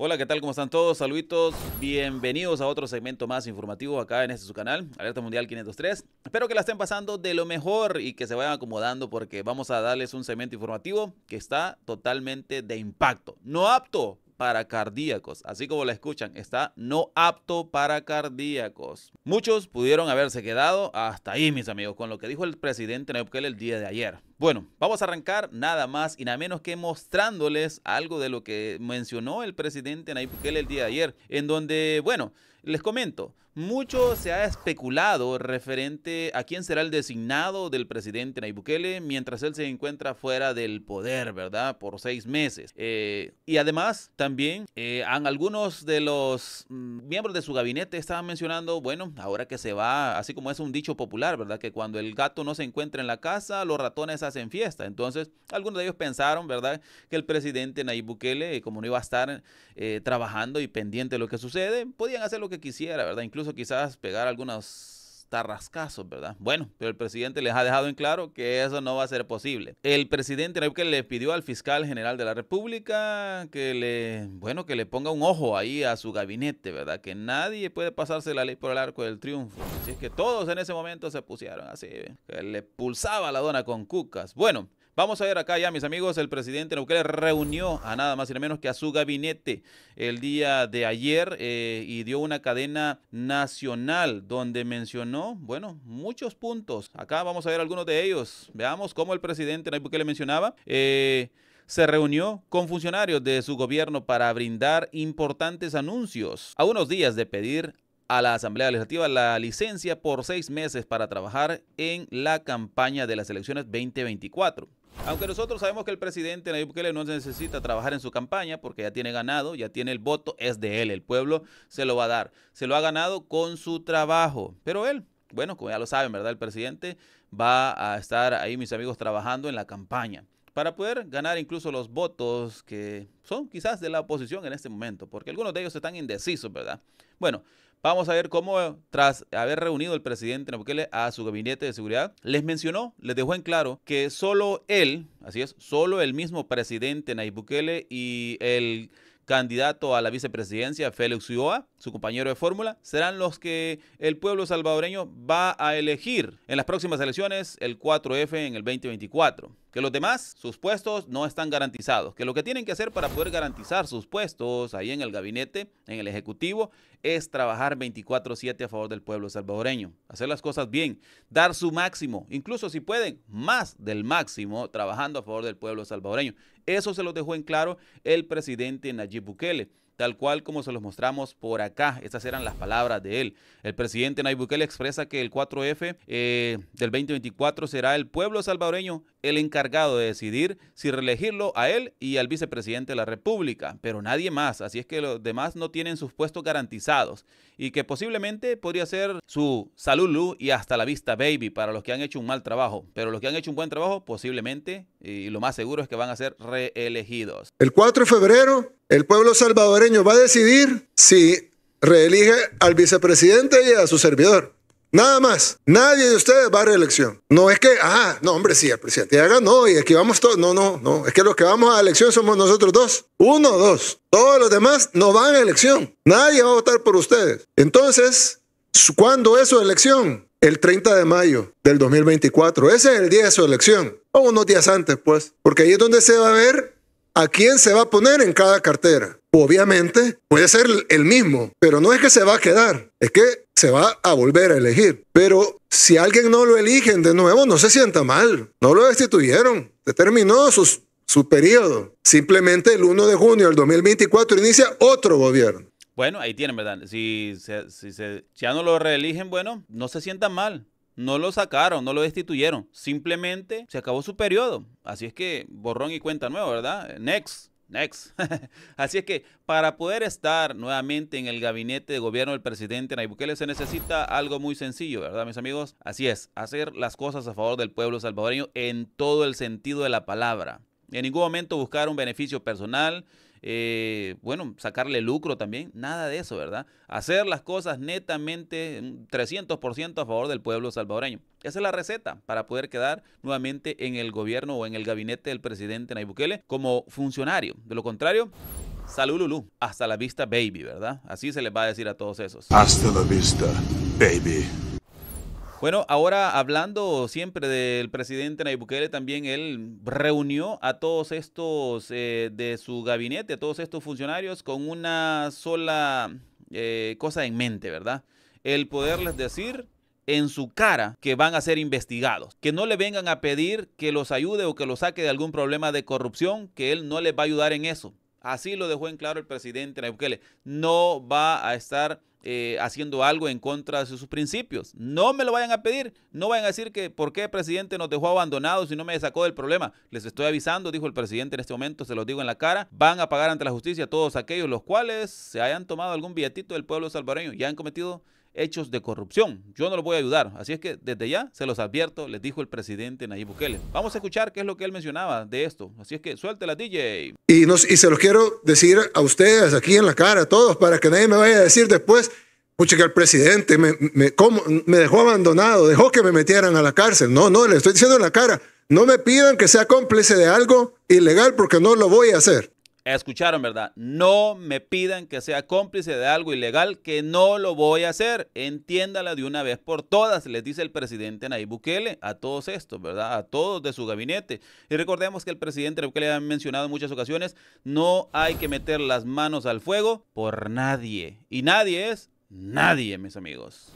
Hola, ¿qué tal? ¿Cómo están todos? Saluditos, bienvenidos a otro segmento más informativo acá en este su canal, Alerta Mundial 503. Espero que la estén pasando de lo mejor y que se vayan acomodando porque vamos a darles un segmento informativo que está totalmente de impacto. No apto para cardíacos, así como la escuchan, está no apto para cardíacos. Muchos pudieron haberse quedado hasta ahí, mis amigos, con lo que dijo el presidente Nayib el día de ayer. Bueno, vamos a arrancar nada más y nada menos que mostrándoles algo de lo que mencionó el presidente Nayib Bukele el día de ayer, en donde, bueno, les comento, mucho se ha especulado referente a quién será el designado del presidente Nayib Bukele mientras él se encuentra fuera del poder, ¿verdad? Por seis meses. Eh, y además, también, eh, algunos de los mm, miembros de su gabinete estaban mencionando, bueno, ahora que se va, así como es un dicho popular, ¿verdad? Que cuando el gato no se encuentra en la casa, los ratones en fiesta. Entonces, algunos de ellos pensaron, ¿verdad?, que el presidente Nayib Bukele, eh, como no iba a estar eh, trabajando y pendiente de lo que sucede, podían hacer lo que quisiera, ¿verdad? Incluso quizás pegar algunas tarrascazos, ¿verdad? Bueno, pero el presidente les ha dejado en claro que eso no va a ser posible. El presidente que le pidió al fiscal general de la República que le, bueno, que le ponga un ojo ahí a su gabinete, ¿verdad? Que nadie puede pasarse la ley por el arco del triunfo. Así es que todos en ese momento se pusieron así, que le pulsaba la dona con cucas. Bueno, Vamos a ver acá ya, mis amigos, el presidente Bukele reunió a nada más y nada menos que a su gabinete el día de ayer eh, y dio una cadena nacional donde mencionó, bueno, muchos puntos. Acá vamos a ver algunos de ellos. Veamos cómo el presidente le mencionaba. Eh, se reunió con funcionarios de su gobierno para brindar importantes anuncios. A unos días de pedir a la Asamblea Legislativa la licencia por seis meses para trabajar en la campaña de las elecciones 2024. Aunque nosotros sabemos que el presidente Nayib Bukele no necesita trabajar en su campaña porque ya tiene ganado, ya tiene el voto, es de él, el pueblo se lo va a dar. Se lo ha ganado con su trabajo, pero él, bueno, como ya lo saben, ¿verdad? El presidente va a estar ahí, mis amigos, trabajando en la campaña para poder ganar incluso los votos que son quizás de la oposición en este momento, porque algunos de ellos están indecisos, ¿verdad? Bueno, Vamos a ver cómo, tras haber reunido el presidente Bukele a su gabinete de seguridad, les mencionó, les dejó en claro que solo él, así es, solo el mismo presidente Nayib Bukele y el candidato a la vicepresidencia, Félix Ulloa, su compañero de fórmula, serán los que el pueblo salvadoreño va a elegir en las próximas elecciones, el 4F en el 2024. Que los demás, sus puestos no están garantizados. Que lo que tienen que hacer para poder garantizar sus puestos ahí en el gabinete, en el Ejecutivo, es trabajar 24-7 a favor del pueblo salvadoreño. Hacer las cosas bien, dar su máximo, incluso si pueden, más del máximo, trabajando a favor del pueblo salvadoreño. Eso se lo dejó en claro el presidente Nayib Bukele tal cual como se los mostramos por acá. Estas eran las palabras de él. El presidente Nayib Bukele expresa que el 4F eh, del 2024 será el pueblo salvadoreño el encargado de decidir si reelegirlo a él y al vicepresidente de la República, pero nadie más, así es que los demás no tienen sus puestos garantizados y que posiblemente podría ser su salud Lu y hasta la vista baby para los que han hecho un mal trabajo, pero los que han hecho un buen trabajo posiblemente y lo más seguro es que van a ser reelegidos. El 4 de febrero el pueblo salvadoreño va a decidir si reelige al vicepresidente y a su servidor. Nada más. Nadie de ustedes va a reelección. No es que, ah, no, hombre, sí, el presidente ya no, y aquí vamos todos. No, no, no. Es que los que vamos a elección somos nosotros dos. Uno, dos. Todos los demás no van a elección. Nadie va a votar por ustedes. Entonces, ¿cuándo es su elección? El 30 de mayo del 2024. Ese es el día de su elección. O unos días antes, pues. Porque ahí es donde se va a ver a quién se va a poner en cada cartera. Obviamente, puede ser el mismo, pero no es que se va a quedar. Es que se va a volver a elegir. Pero si alguien no lo eligen de nuevo, no se sienta mal. No lo destituyeron. Se terminó su periodo. Simplemente el 1 de junio del 2024 inicia otro gobierno. Bueno, ahí tienen, ¿verdad? Si, si, ya no lo reeligen, bueno, no se sienta mal. No lo sacaron, no lo destituyeron. Simplemente se acabó su periodo. Así es que borrón y cuenta nueva, ¿verdad? Next. Next. Así es que para poder estar nuevamente en el gabinete de gobierno del presidente Nayib Bukele se necesita algo muy sencillo, ¿verdad, mis amigos? Así es, hacer las cosas a favor del pueblo salvadoreño en todo el sentido de la palabra. En ningún momento buscar un beneficio personal, eh, bueno, sacarle lucro también, nada de eso, ¿verdad? Hacer las cosas netamente 300% a favor del pueblo salvadoreño. Esa es la receta para poder quedar nuevamente en el gobierno o en el gabinete del presidente Nayib Bukele como funcionario. De lo contrario, salud hasta la vista baby, ¿verdad? Así se les va a decir a todos esos. Hasta la vista baby. Bueno, ahora hablando siempre del presidente Nayib Bukele, también él reunió a todos estos eh, de su gabinete, a todos estos funcionarios, con una sola eh, cosa en mente, ¿verdad? El poderles decir en su cara que van a ser investigados, que no le vengan a pedir que los ayude o que los saque de algún problema de corrupción, que él no les va a ayudar en eso. Así lo dejó en claro el presidente Nayib Bukele. No va a estar eh, haciendo algo en contra de sus principios. No me lo vayan a pedir, no vayan a decir que por qué el presidente nos dejó abandonados y no me sacó del problema. Les estoy avisando, dijo el presidente en este momento, se los digo en la cara, van a pagar ante la justicia todos aquellos los cuales se hayan tomado algún billetito del pueblo salvadoreño y han cometido hechos de corrupción. Yo no lo voy a ayudar. Así es que desde ya se los advierto, les dijo el presidente Nayib Bukele. Vamos a escuchar qué es lo que él mencionaba de esto. Así es que suelte la DJ. Y, y se los quiero decir a ustedes aquí en la cara, a todos, para que nadie me vaya a decir después, pucha, que el presidente me dejó abandonado, dejó que me metieran a la cárcel. No, no, le estoy diciendo en la cara. No me pidan que sea cómplice de algo ilegal porque no lo voy a hacer. Escucharon, ¿verdad? No me pidan que sea cómplice de algo ilegal, que no lo voy a hacer. Entiéndala de una vez por todas, les dice el presidente Nayib Bukele a todos estos, ¿verdad? A todos de su gabinete. Y recordemos que el presidente Bukele ha mencionado en muchas ocasiones, no hay que meter las manos al fuego por nadie. Y nadie es nadie, mis amigos.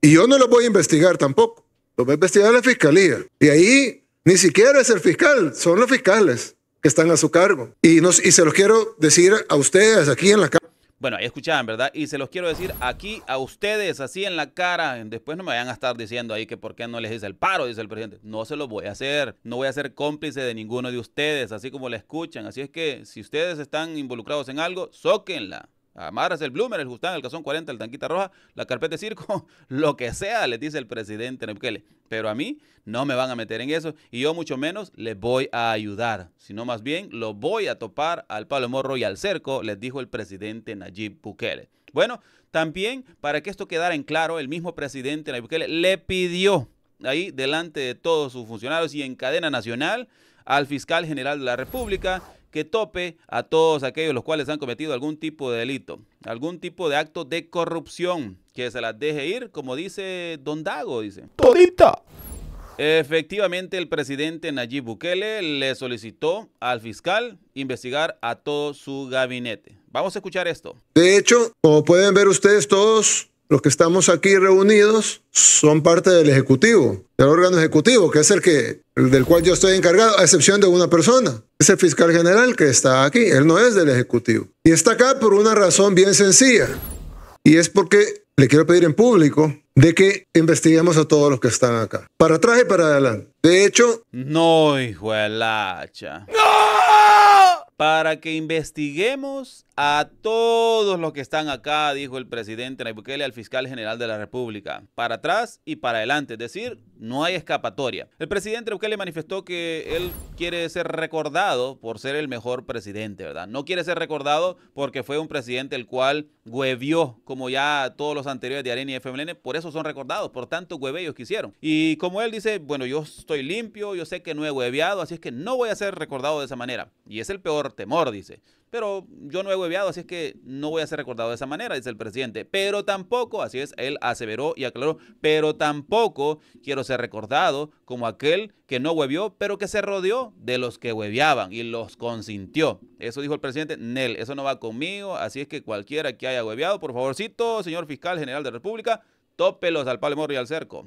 Y yo no lo voy a investigar tampoco. Lo voy a investigar la fiscalía. Y ahí ni siquiera es el fiscal, son los fiscales que están a su cargo. Y, nos, y se los quiero decir a ustedes aquí en la cara. Bueno, ahí escuchaban, ¿verdad? Y se los quiero decir aquí a ustedes, así en la cara. Después no me vayan a estar diciendo ahí que por qué no les hice el paro, dice el presidente. No se lo voy a hacer. No voy a ser cómplice de ninguno de ustedes, así como le escuchan. Así es que si ustedes están involucrados en algo, zóquenla. Amarras el bloomer, el Justán, el Cazón 40, el Tanquita Roja, la carpeta de circo, lo que sea, les dice el presidente Bukele. Pero a mí no me van a meter en eso y yo mucho menos le voy a ayudar, sino más bien lo voy a topar al pablo morro y al cerco, les dijo el presidente Nayib Bukele. Bueno, también para que esto quedara en claro, el mismo presidente Nayib Bukele le pidió ahí delante de todos sus funcionarios y en cadena nacional al fiscal general de la República, que tope a todos aquellos los cuales han cometido algún tipo de delito, algún tipo de acto de corrupción, que se las deje ir, como dice Don Dago, dice. Todita. Efectivamente, el presidente Nayib Bukele le solicitó al fiscal investigar a todo su gabinete. Vamos a escuchar esto. De hecho, como pueden ver ustedes todos, los que estamos aquí reunidos son parte del Ejecutivo, del órgano Ejecutivo, que es el que, del cual yo estoy encargado, a excepción de una persona. Es el fiscal general que está aquí, él no es del Ejecutivo. Y está acá por una razón bien sencilla, y es porque le quiero pedir en público de que investiguemos a todos los que están acá, para atrás y para adelante. De hecho... No, hijo de la hacha. ¡No! Para que investiguemos a todos los que están acá, dijo el presidente Nayib Bukele al fiscal general de la República, para atrás y para adelante, es decir, no hay escapatoria. El presidente Bukele manifestó que él quiere ser recordado por ser el mejor presidente, ¿verdad? No quiere ser recordado porque fue un presidente el cual huevió, como ya todos los anteriores de Arena y FMLN, por eso son recordados, por tanto huevellos que hicieron. Y como él dice, bueno, yo estoy limpio, yo sé que no he hueveado, así es que no voy a ser recordado de esa manera. Y es el peor temor, dice. Pero yo no he hueveado, así es que no voy a ser recordado de esa manera, dice el presidente. Pero tampoco, así es, él aseveró y aclaró, pero tampoco quiero ser recordado como aquel que no huevió, pero que se rodeó de los que hueveaban y los consintió. Eso dijo el presidente Nel, eso no va conmigo, así es que cualquiera que haya hueveado, por favorcito, señor fiscal general de la República, tópelos al palmo y al cerco.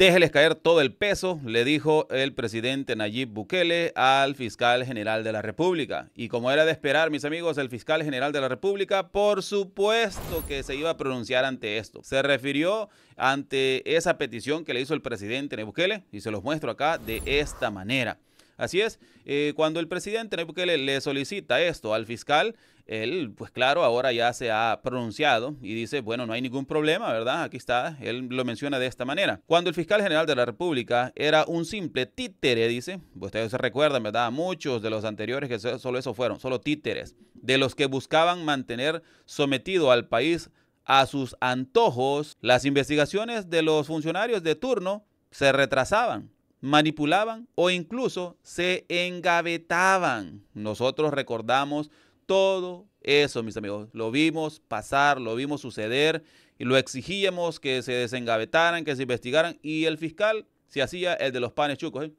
Déjeles caer todo el peso, le dijo el presidente Nayib Bukele al fiscal general de la República. Y como era de esperar, mis amigos, el fiscal general de la República, por supuesto que se iba a pronunciar ante esto. Se refirió ante esa petición que le hizo el presidente Nayib Bukele, y se los muestro acá de esta manera. Así es, eh, cuando el presidente Nayib Bukele le solicita esto al fiscal, él, pues claro, ahora ya se ha pronunciado y dice, bueno, no hay ningún problema, ¿verdad? Aquí está, él lo menciona de esta manera. Cuando el fiscal general de la República era un simple títere, dice, ustedes se recuerdan, ¿verdad? Muchos de los anteriores que solo eso fueron, solo títeres, de los que buscaban mantener sometido al país a sus antojos, las investigaciones de los funcionarios de turno se retrasaban, manipulaban o incluso se engavetaban. Nosotros recordamos todo eso, mis amigos, lo vimos pasar, lo vimos suceder y lo exigíamos que se desengavetaran, que se investigaran y el fiscal se hacía el de los panes chucos, ¿eh?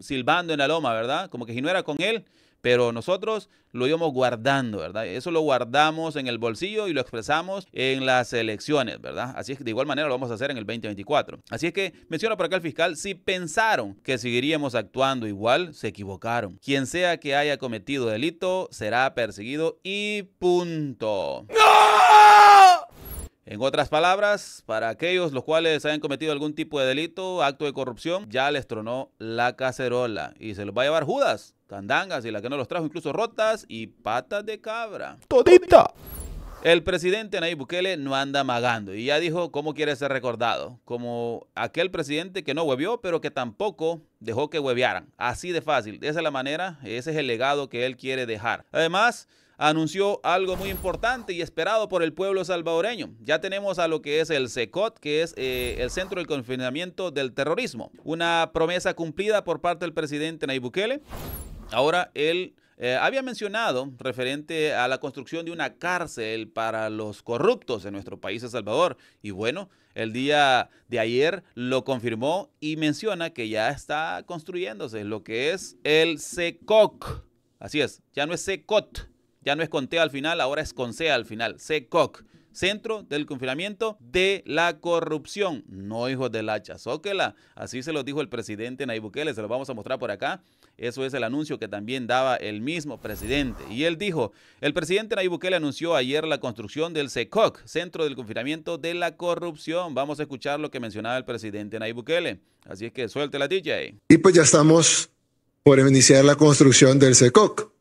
silbando en la loma, ¿verdad? Como que si no era con él, pero nosotros lo íbamos guardando, ¿verdad? Eso lo guardamos en el bolsillo y lo expresamos en las elecciones, ¿verdad? Así es que de igual manera lo vamos a hacer en el 2024. Así es que menciona por acá el fiscal, si pensaron que seguiríamos actuando igual, se equivocaron. Quien sea que haya cometido delito será perseguido y punto. ¡No! En otras palabras, para aquellos los cuales hayan cometido algún tipo de delito, acto de corrupción, ya les tronó la cacerola y se los va a llevar Judas, candangas y la que no los trajo, incluso rotas y patas de cabra. ¡Todita! El presidente Nayib Bukele no anda magando y ya dijo cómo quiere ser recordado, como aquel presidente que no huevió, pero que tampoco dejó que huevearan. Así de fácil, De esa es la manera, ese es el legado que él quiere dejar. Además, anunció algo muy importante y esperado por el pueblo salvadoreño. Ya tenemos a lo que es el CECOT, que es eh, el Centro de Confinamiento del Terrorismo. Una promesa cumplida por parte del presidente Nayib Bukele. Ahora él... Eh, había mencionado referente a la construcción de una cárcel para los corruptos en nuestro país, El Salvador. Y bueno, el día de ayer lo confirmó y menciona que ya está construyéndose lo que es el CECOC. Así es, ya no es CECOT, ya no es con T al final, ahora es con C al final. CECOC. Centro del Confinamiento de la Corrupción. No, hijos de hacha. sóquela Así se lo dijo el presidente Nayib Bukele. Se lo vamos a mostrar por acá. Eso es el anuncio que también daba el mismo presidente. Y él dijo, el presidente Nayib Bukele anunció ayer la construcción del CECOC, Centro del Confinamiento de la Corrupción. Vamos a escuchar lo que mencionaba el presidente Nayib Bukele. Así es que suelte la DJ. Y pues ya estamos por iniciar la construcción del CECOC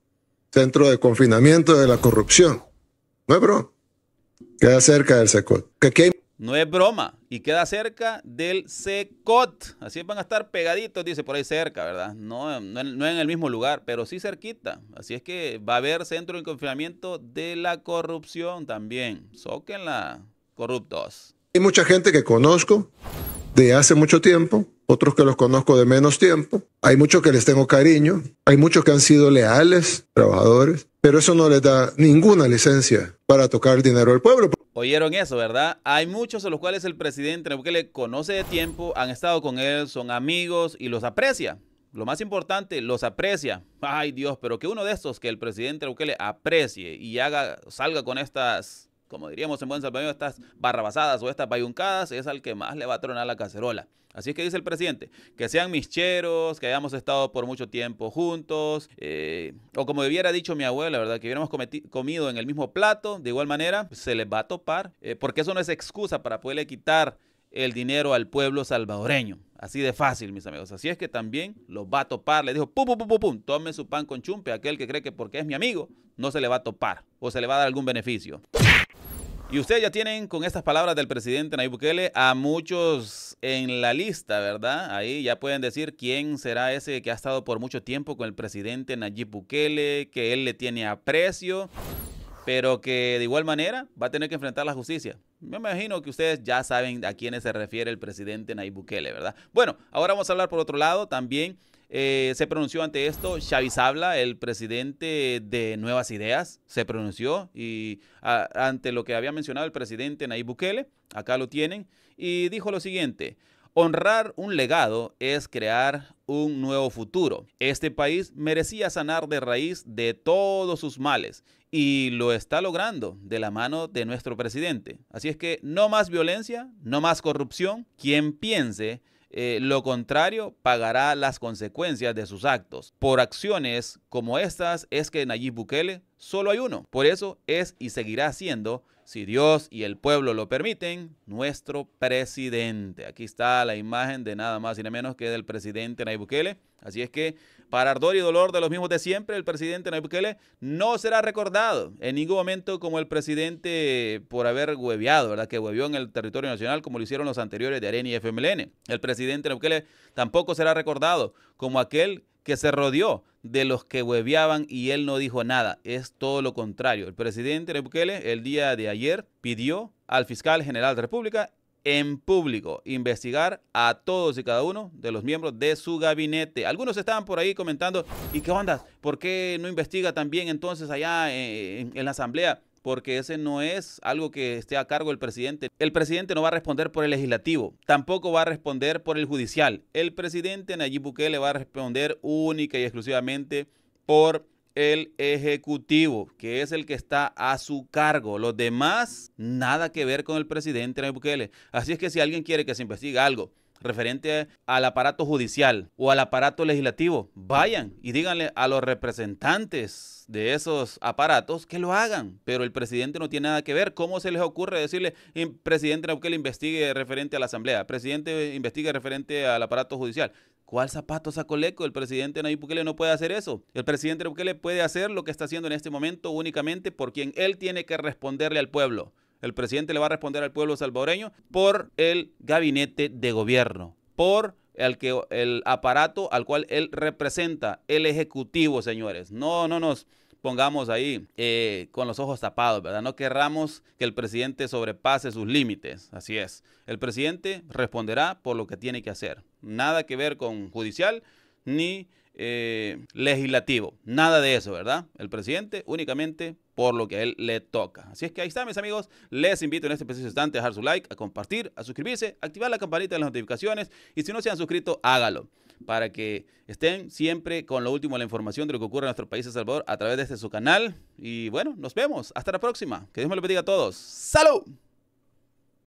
centro de confinamiento de la corrupción. No es broma. Queda cerca del SECOT. No es broma. Y queda cerca del SECOT. Así van a estar pegaditos, dice por ahí cerca, ¿verdad? No, no, en el mismo lugar, pero sí cerquita. Así es que va a haber centro de confinamiento de la corrupción también. Sóquenla, corruptos. Hay mucha gente que conozco de hace mucho tiempo otros que los conozco de menos tiempo. Hay muchos que les tengo cariño, hay muchos que han sido leales, trabajadores, pero eso no les da ninguna licencia para tocar dinero del pueblo. Oyeron eso, ¿verdad? Hay muchos a los cuales el presidente que le conoce de tiempo, han estado con él, son amigos y los aprecia. Lo más importante, los aprecia. Ay Dios, pero que uno de estos que el presidente le aprecie y haga, salga con estas como diríamos en buen salvador estas barrabasadas o estas bayuncadas es al que más le va a tronar la cacerola. Así es que dice el presidente, que sean mischeros, que hayamos estado por mucho tiempo juntos, eh, o como hubiera dicho mi abuela, ¿verdad? Que hubiéramos comido en el mismo plato, de igual manera, se les va a topar, eh, porque eso no es excusa para poderle quitar el dinero al pueblo salvadoreño. Así de fácil, mis amigos. Así es que también los va a topar. Le dijo, pum, pum, pum, pum, pum, tome su pan con chumpe, aquel que cree que porque es mi amigo, no se le va a topar o se le va a dar algún beneficio. Y ustedes ya tienen con estas palabras del presidente Nayib Bukele a muchos en la lista, ¿verdad? Ahí ya pueden decir quién será ese que ha estado por mucho tiempo con el presidente Nayib Bukele, que él le tiene aprecio, pero que de igual manera va a tener que enfrentar la justicia. Me imagino que ustedes ya saben a quiénes se refiere el presidente Nayib Bukele, ¿verdad? Bueno, ahora vamos a hablar por otro lado también eh, se pronunció ante esto Xavi Sabla, el presidente de Nuevas Ideas, se pronunció y ante lo que había mencionado el presidente Nayib Bukele, acá lo tienen, y dijo lo siguiente. Honrar un legado es crear un nuevo futuro. Este país merecía sanar de raíz de todos sus males y lo está logrando de la mano de nuestro presidente. Así es que no más violencia, no más corrupción. Quien piense eh, lo contrario pagará las consecuencias de sus actos. Por acciones como estas es que Nayib Bukele solo hay uno. Por eso es y seguirá siendo si Dios y el pueblo lo permiten, nuestro presidente. Aquí está la imagen de nada más y nada menos que del presidente Nayib Bukele. Así es que, para ardor y dolor de los mismos de siempre, el presidente Nayib Bukele no será recordado en ningún momento como el presidente por haber hueviado, ¿verdad? Que huevió en el territorio nacional como lo hicieron los anteriores de Arena y FMLN. El presidente Nayib Bukele tampoco será recordado como aquel que se rodeó de los que hueveaban y él no dijo nada. Es todo lo contrario. El presidente Bukele el día de ayer pidió al fiscal general de la República en público investigar a todos y cada uno de los miembros de su gabinete. Algunos estaban por ahí comentando, ¿y qué onda? ¿Por qué no investiga también entonces allá en la asamblea? porque ese no es algo que esté a cargo del presidente. El presidente no va a responder por el legislativo, tampoco va a responder por el judicial. El presidente Nayib Bukele va a responder única y exclusivamente por el ejecutivo, que es el que está a su cargo. Los demás, nada que ver con el presidente Nayib Bukele. Así es que si alguien quiere que se investigue algo referente al aparato judicial o al aparato legislativo, vayan y díganle a los representantes de esos aparatos que lo hagan, pero el presidente no tiene nada que ver. ¿Cómo se les ocurre decirle, presidente le investigue referente a la Asamblea, presidente, investigue referente al aparato judicial? ¿Cuál zapato sacó leco? El presidente Nayib Bukele no puede hacer eso. El presidente Bukele puede hacer lo que está haciendo en este momento únicamente por quien él tiene que responderle al pueblo. El presidente le va a responder al pueblo salvadoreño por el gabinete de gobierno, por el, que, el aparato al cual él representa, el Ejecutivo, señores. No, no nos pongamos ahí eh, con los ojos tapados, ¿verdad? No querramos que el presidente sobrepase sus límites, así es. El presidente responderá por lo que tiene que hacer. Nada que ver con judicial ni eh, legislativo. Nada de eso, ¿verdad? El presidente únicamente por lo que a él le toca. Así es que ahí está, mis amigos. Les invito en este preciso instante a dejar su like, a compartir, a suscribirse, activar la campanita de las notificaciones y si no se han suscrito, hágalo para que estén siempre con lo último la información de lo que ocurre en nuestro país, El Salvador, a través de este su canal. Y bueno, nos vemos. Hasta la próxima. Que Dios me lo bendiga a todos. ¡Salud!